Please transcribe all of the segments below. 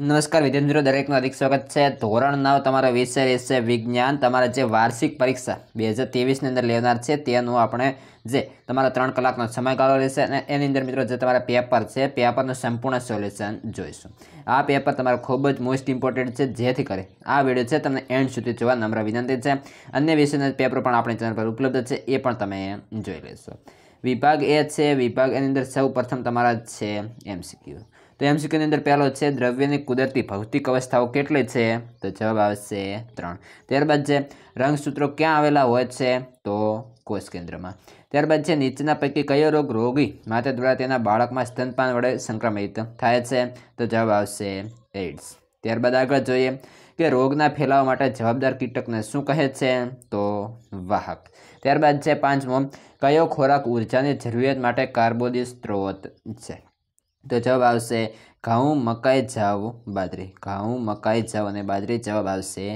નમસ્કાર વિદ્યાર્થી મિત્રો દરેકનું અધિક સ્વાગત છે ધોરણ નવ તમારો વિષય રહેશે વિજ્ઞાન તમારા જે વાર્ષિક પરીક્ષા બે હજાર ત્રેવીસની અંદર લેનાર છે તેનું આપણે જે તમારા ત્રણ કલાકનો સમયગાળો રહેશે અને એની અંદર મિત્રો જે તમારા પેપર છે પેપરનું સંપૂર્ણ સોલ્યુશન જોઈશું આ પેપર તમારો ખૂબ જ મોસ્ટ ઇમ્પોર્ટન્ટ છે જેથી કરી આ વિડીયો છે તમને એન્ડ સુધી જોવા નમ્ર વિનંતી છે અન્ય વિષયના પેપર પણ આપણી ચેનલ પર ઉપલબ્ધ છે એ પણ તમે જોઈ લેશો વિભાગ એ છે વિભાગ એની અંદર સૌ પ્રથમ તમારા છે એમસીક્યુ તો એમસીક્યુની અંદર પહેલો છે દ્રવ્યની કુદરતી ભૌતિક અવસ્થાઓ કેટલી છે તો જવાબ આવશે ત્રણ ત્યારબાદ છે રંગસૂત્રો ક્યાં આવેલા હોય છે તો કોષ કેન્દ્રમાં ત્યારબાદ છે નીચેના પૈકી કયો રોગ રોગી માતા દ્વારા તેના બાળકમાં સ્તનપાન વડે સંક્રમિત થાય છે તો જવાબ આવશે એઇડ્સ ત્યારબાદ આગળ જોઈએ કે રોગના ફેલાવા માટે જવાબદાર કીટકને શું કહે છે તો વાહક ત્યારબાદ છે પાંચમો કયો ખોરાક ઉર્જાની જરૂરિયાત માટે કાર્બોદી સ્ત્રોત છે તો જવાબ આવશે ઘઉં મકાઈ જાવ બાજરી ઘઉં મકાઈ જાવ અને બાજરી જવાબ આવશે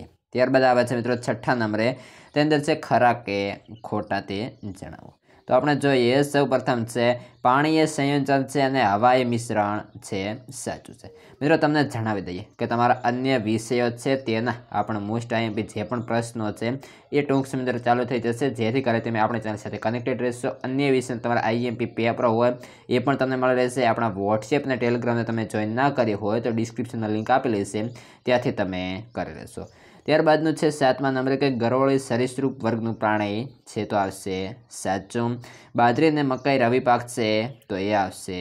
એ ત્યારબાદ આવે છે મિત્રો છઠ્ઠા નંબરે તેની અંદર છે ખરા કે ખોટા તે જણાવો તો આપણે જોઈએ સૌ પ્રથમ છે પાણી એ સંયોજન છે અને હવા એ મિશ્રણ છે સાચું છે મિત્રો તમને જણાવી દઈએ કે તમારા અન્ય વિષયો છે તેના આપણે મોસ્ટ આઈએમપી જે પણ પ્રશ્નો છે એ ટૂંક સમય ચાલુ થઈ જશે જેથી કરી તમે આપણી ચેનલ સાથે કનેક્ટેડ રહેશો અન્ય વિષય તમારા આઈએમપી પેપર હોય એ પણ તમને મળી રહેશે આપણા વોટ્સએપ અને ટેલિગ્રામને તમે જોઈન ના કરી હોય તો ડિસ્ક્રિપ્શનમાં લિંક આપી લેશે ત્યાંથી તમે કરી લેશો ત્યારબાદનું છે સાતમા નંબરે કે ગરોળી સરીસૃપ વર્ગનું પ્રાણી છે તો આવશે સાચું બાજરી અને મકાઈ રવિ પાક છે તો એ આવશે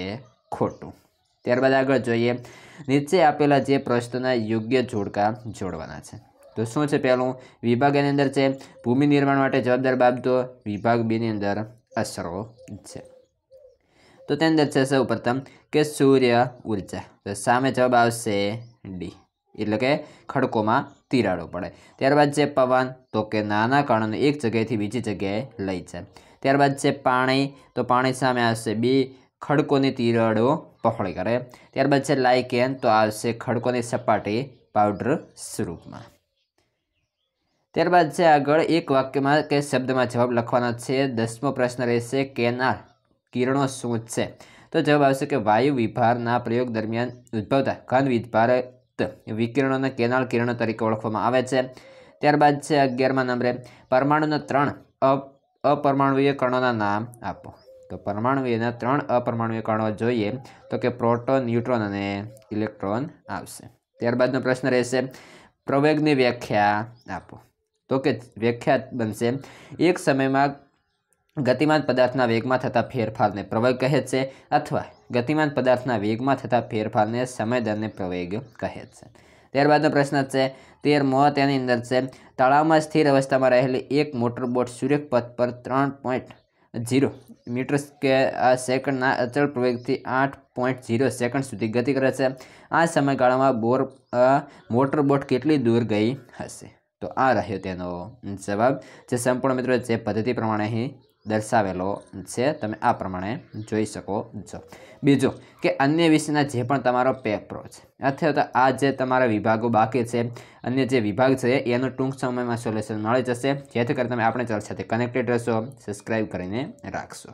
ખોટું ત્યારબાદ આગળ જોઈએ નીચે આપેલા જે પ્રશ્નના યોગ્ય જોડકા જોડવાના છે તો શું છે પહેલું વિભાગ એની અંદર છે ભૂમિ નિર્માણ માટે જવાબદાર બાબતો વિભાગ બીની અંદર અસરો છે તો તેની અંદર છે સૌ પ્રથમ કે સૂર્ય ઉર્જા તો સામે જવાબ આવશે ડી એટલે કે ખડકોમાં તિરાડો પડે ત્યારબાદ છે પવન તો કે નાના કણોને એક જગ્યાએથી બીજી જગ્યાએ લઈ જાય ત્યારબાદ છે પાણી તો પાણી સામે આવશે બે ખડકોની તિરાડો પહોળી કરે ત્યારબાદ છે લાઇકેન તો આવશે ખડકોની સપાટી પાવડર સ્વરૂપમાં ત્યારબાદ છે આગળ એક વાક્યમાં કે શબ્દમાં જવાબ લખવાનો છે દસમો પ્રશ્ન રહેશે કેનાર કિરણો શું છે તો જવાબ આવશે કે વાયુ વિભારના પ્રયોગ દરમિયાન ઉદ્ભવતા ઘન વિભાર વિકિરણોને કેનાલ કિરણો તરીકે ઓળખવામાં આવે છે ત્યારબાદ છે અગિયારમાં નંબરે પરમાણુના ત્રણ અપરમાણુય કણોના નામ આપો તો પરમાણુયના ત્રણ અપરમાણુય કણો જોઈએ તો કે પ્રોટોન ન્યુટ્રોન અને ઇલેક્ટ્રોન આવશે ત્યારબાદનો પ્રશ્ન રહેશે પ્રવેગની વ્યાખ્યા આપો તો કે વ્યાખ્યા બનશે એક સમયમાં ગતિમાન પદાર્થના વેગમાં થતા ફેરફારને પ્રવેગ કહે છે અથવા ગતિમાન પદાર્થના વેગમાં થતા ફેરફારને સમયદરને પ્રવેગ કહે છે ત્યારબાદનો પ્રશ્ન છે તેર મો તેની અંદર છે તળાવમાં સ્થિર અવસ્થામાં રહેલી એક મોટર બોટ સૂર્યપથ પર ત્રણ પોઈન્ટ ઝીરો મીટર કે સેકન્ડના અચળ પ્રવેગથી આઠ પોઈન્ટ ઝીરો સેકન્ડ સુધી ગતિ કરે છે આ સમયગાળામાં બોર મોટર બોટ કેટલી દૂર ગઈ હશે તો આ રહ્યો તેનો જવાબ જે સંપૂર્ણ મિત્રો જે પદ્ધતિ પ્રમાણે અહીં દર્શાવેલો છે તમે આ પ્રમાણે જોઈ શકો છો બીજું કે અન્ય વિષયના જે પણ તમારો પેપરો છે અથવા તો આ જે તમારા વિભાગો બાકી છે અન્ય જે વિભાગ છે એનું ટૂંક સમયમાં સોલ્યુશન મળી જશે જેથી કરી તમે આપણે ચર્ચાથી કનેક્ટેડ રહેશો સબસ્ક્રાઈબ કરીને રાખશો